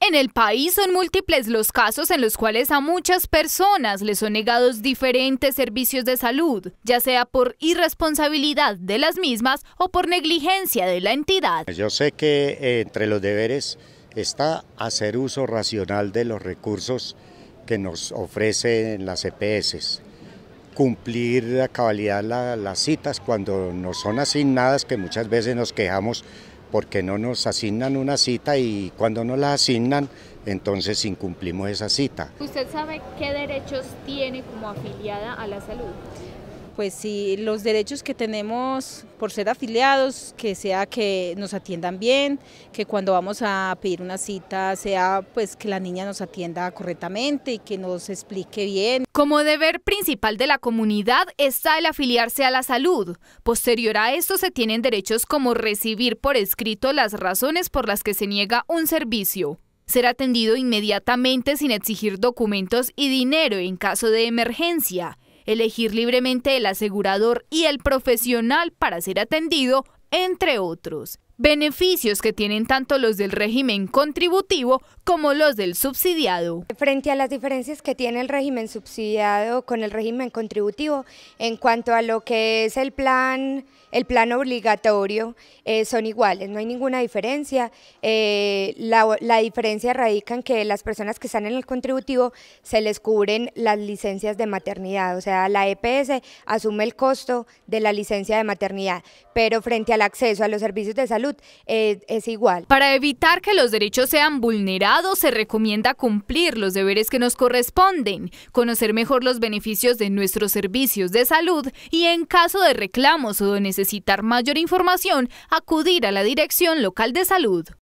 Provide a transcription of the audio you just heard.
En el país son múltiples los casos en los cuales a muchas personas les son negados diferentes servicios de salud, ya sea por irresponsabilidad de las mismas o por negligencia de la entidad. Yo sé que eh, entre los deberes está hacer uso racional de los recursos que nos ofrecen las EPS, cumplir la cabalidad las citas cuando nos son asignadas, que muchas veces nos quejamos porque no nos asignan una cita y cuando no la asignan, entonces incumplimos esa cita. ¿Usted sabe qué derechos tiene como afiliada a la salud? pues sí, los derechos que tenemos por ser afiliados, que sea que nos atiendan bien, que cuando vamos a pedir una cita sea pues que la niña nos atienda correctamente y que nos explique bien. Como deber principal de la comunidad está el afiliarse a la salud. Posterior a esto se tienen derechos como recibir por escrito las razones por las que se niega un servicio, ser atendido inmediatamente sin exigir documentos y dinero en caso de emergencia, elegir libremente el asegurador y el profesional para ser atendido, entre otros beneficios que tienen tanto los del régimen contributivo como los del subsidiado. Frente a las diferencias que tiene el régimen subsidiado con el régimen contributivo, en cuanto a lo que es el plan, el plan obligatorio, eh, son iguales, no hay ninguna diferencia. Eh, la, la, diferencia radica en que las personas que están en el contributivo se les cubren las licencias de maternidad, o sea, la EPS asume el costo de la licencia de maternidad, pero frente al acceso a los servicios de salud, eh, es igual. Para evitar que los derechos sean vulnerados, se recomienda cumplir los deberes que nos corresponden, conocer mejor los beneficios de nuestros servicios de salud y en caso de reclamos o de necesitar mayor información, acudir a la Dirección Local de Salud.